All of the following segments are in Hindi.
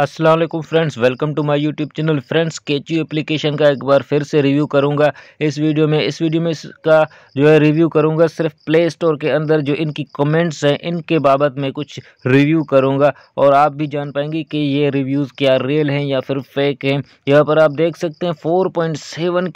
Aslam friends welcome to my YouTube channel friends केचू एप्लीकेशन का एक बार फिर से रिव्यू करूंगा इस वीडियो में इस वीडियो में इसका जो है रिव्यू करूंगा सिर्फ प्ले स्टोर के अंदर जो इनकी कमेंट्स हैं इनके बाबत में कुछ रिव्यू करूंगा और आप भी जान पाएंगे कि ये रिव्यूज़ क्या रियल हैं या फिर फेक हैं यहाँ पर आप देख सकते हैं फोर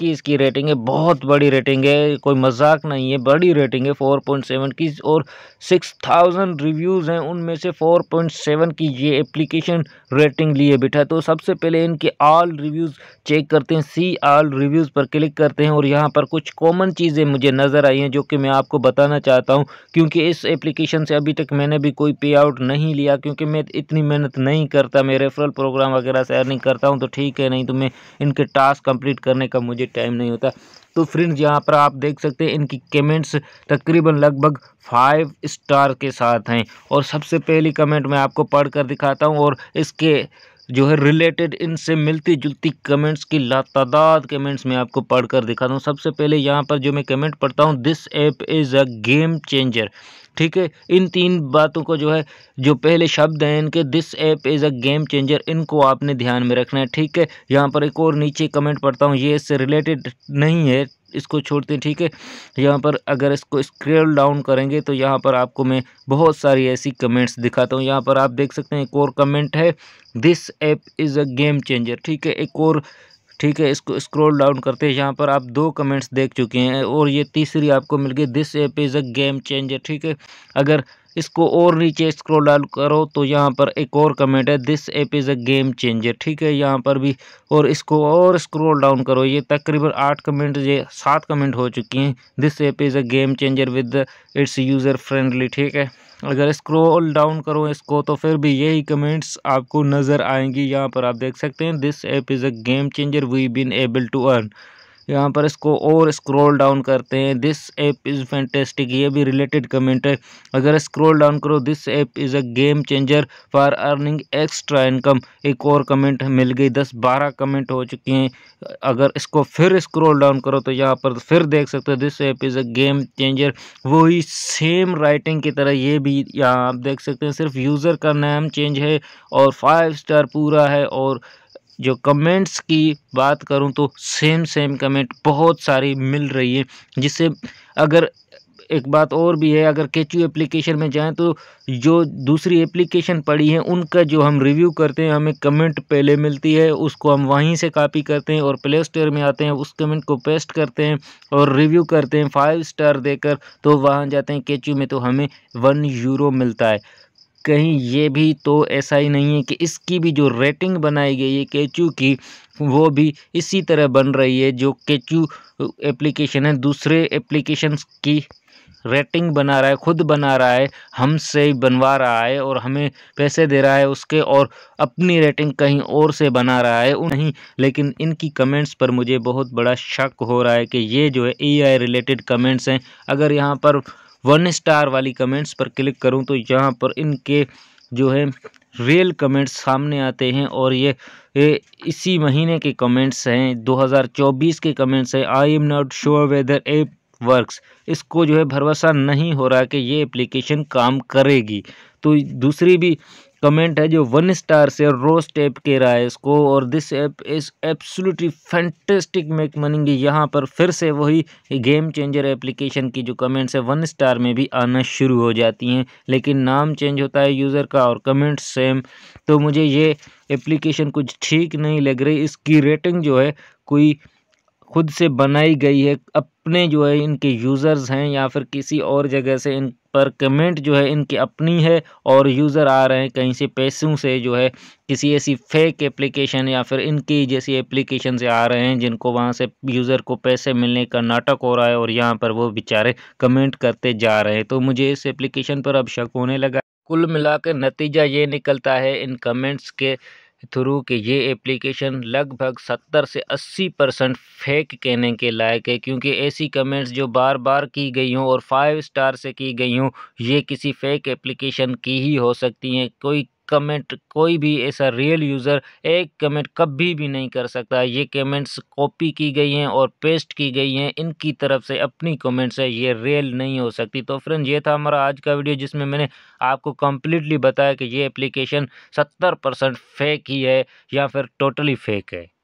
की इसकी रेटिंग है बहुत बड़ी रेटिंग है कोई मजाक नहीं है बड़ी रेटिंग है फोर की और सिक्स रिव्यूज़ हैं उनमें से फोर की ये एप्लीकेशन रेटिंग लिए बैठा है तो सबसे पहले इनके ऑल रिव्यूज़ चेक करते हैं सी ऑल रिव्यूज़ पर क्लिक करते हैं और यहाँ पर कुछ कॉमन चीज़ें मुझे नज़र आई हैं जो कि मैं आपको बताना चाहता हूँ क्योंकि इस एप्लीकेशन से अभी तक मैंने भी कोई पे आउट नहीं लिया क्योंकि मैं इतनी मेहनत नहीं करता मैं रेफरल प्रोग्राम वगैरह से अर्निंग करता हूँ तो ठीक है नहीं तो मैं इनके टास्क कंप्लीट करने का मुझे टाइम नहीं होता तो फ्रेंड्स यहाँ पर आप देख सकते हैं इनकी कमेंट्स तकरीबन लगभग फाइव स्टार के साथ हैं और सबसे पहली कमेंट मैं आपको पढ़कर दिखाता हूँ और इसके जो है रिलेटेड इनसे मिलती जुलती कमेंट्स की लातादाद कमेंट्स में आपको पढ़कर दिखाता हूँ सबसे पहले यहाँ पर जो मैं कमेंट पढ़ता हूँ this app is a game changer ठीक है इन तीन बातों को जो है जो पहले शब्द हैं इनके this app is a game changer इनको आपने ध्यान में रखना है ठीक है यहाँ पर एक और नीचे कमेंट पढ़ता हूँ ये इससे रिलेटेड नहीं है इसको छोड़ते हैं ठीक है यहाँ पर अगर इसको स्क्रेल डाउन करेंगे तो यहाँ पर आपको मैं बहुत सारी ऐसी कमेंट्स दिखाता हूँ यहाँ पर आप देख सकते हैं एक और कमेंट है this app is a game changer ठीक है एक और ठीक है इसको स्क्रॉल डाउन करते हैं यहाँ पर आप दो कमेंट्स देख चुके हैं और ये तीसरी आपको मिल गई this app is a game changer ठीक है अगर इसको और नीचे स्क्रोल डाउन करो तो यहाँ पर एक और कमेंट है this app is a game changer ठीक है यहाँ पर भी और इसको और स्क्रोल डाउन करो ये तकरीबन आठ कमेंट ये सात कमेंट हो चुकी हैं this app is a game changer with its user friendly ठीक है अगर स्क्रोल डाउन करो इसको तो फिर भी यही कमेंट्स आपको नज़र आएंगी यहाँ पर आप देख सकते हैं this app is a game changer we been able to earn यहाँ पर इसको और स्क्रॉल डाउन करते हैं दिस ऐप इज़ फैंटेस्टिक ये भी रिलेटेड कमेंट है अगर स्क्रॉल डाउन करो this app is a game changer for earning extra income एक और कमेंट मिल गई दस बारह कमेंट हो चुकी हैं अगर इसको फिर स्क्रॉल डाउन करो तो यहाँ पर फिर देख सकते हो this app is a game changer वही सेम राइटिंग की तरह ये भी यहाँ आप देख सकते हैं सिर्फ यूज़र का नाम चेंज है और फाइव स्टार पूरा है और जो कमेंट्स की बात करूं तो सेम सेम कमेंट बहुत सारी मिल रही है जिससे अगर एक बात और भी है अगर केचू एप्लीकेशन में जाएं तो जो दूसरी एप्लीकेशन पड़ी है उनका जो हम रिव्यू करते हैं हमें कमेंट पहले मिलती है उसको हम वहीं से कॉपी करते हैं और प्ले स्टोर में आते हैं उस कमेंट को पेस्ट करते हैं और रिव्यू करते हैं फाइव स्टार देकर तो वहाँ जाते हैं केचू में तो हमें वन यूरो मिलता है कहीं ये भी तो ऐसा ही नहीं है कि इसकी भी जो रेटिंग बनाई गई है केचू की वो भी इसी तरह बन रही है जो केचू एप्लीकेशन है दूसरे एप्लीकेशंस की रेटिंग बना रहा है खुद बना रहा है हमसे बनवा रहा है और हमें पैसे दे रहा है उसके और अपनी रेटिंग कहीं और से बना रहा है नहीं लेकिन इनकी कमेंट्स पर मुझे बहुत बड़ा शक हो रहा है कि ये जो है एआई रिलेटेड कमेंट्स हैं अगर यहाँ पर वन स्टार वाली कमेंट्स पर क्लिक करूं तो यहाँ पर इनके जो है रियल कमेंट्स सामने आते हैं और ये, ये इसी महीने के कमेंट्स हैं 2024 के कमेंट्स हैं I am not sure whether a works इसको जो है भरोसा नहीं हो रहा कि ये एप्लीकेशन काम करेगी तो दूसरी भी कमेंट है जो वन स्टार से रोस्ट ऐप कह रहा है इसको और this app is absolutely fantastic make मनीगी यहाँ पर फिर से वही गेम चेंजर एप्लीकेशन की जो कमेंट्स है वन स्टार में भी आना शुरू हो जाती हैं लेकिन नाम चेंज होता है यूज़र का और कमेंट सेम तो मुझे ये एप्लीकेशन कुछ ठीक नहीं लग रही इसकी रेटिंग जो है कोई खुद से बनाई गई है अपने जो है इनके यूज़र्स हैं या फिर किसी और जगह से इन पर कमेंट जो है इनकी अपनी है और यूज़र आ रहे हैं कहीं से पैसों से जो है किसी ऐसी फेक एप्लीकेशन या फिर इनकी जैसी एप्लीकेशन से आ रहे हैं जिनको वहाँ से यूज़र को पैसे मिलने का नाटक हो रहा है और यहाँ पर वो बेचारे कमेंट करते जा रहे हैं तो मुझे इस एप्लीकेशन पर अब शक होने लगा कुल मिलाकर नतीजा ये निकलता है इन कमेंट्स के थ्रू कि ये एप्लीकेशन लगभग सत्तर से अस्सी परसेंट फेक कहने के लायक है क्योंकि ऐसी कमेंट्स जो बार बार की गई हों और फाइव स्टार से की गई हों ये किसी फेक एप्लीकेशन की ही हो सकती हैं कोई कमेंट कोई भी ऐसा रियल यूज़र एक कमेंट कभी भी नहीं कर सकता ये कमेंट्स कॉपी की गई हैं और पेस्ट की गई हैं इनकी तरफ से अपनी कमेंट्स है ये रियल नहीं हो सकती तो फ्रेंड ये था हमारा आज का वीडियो जिसमें मैंने आपको कम्प्लीटली बताया कि ये एप्लीकेशन सत्तर परसेंट फेक ही है या फिर टोटली फेक है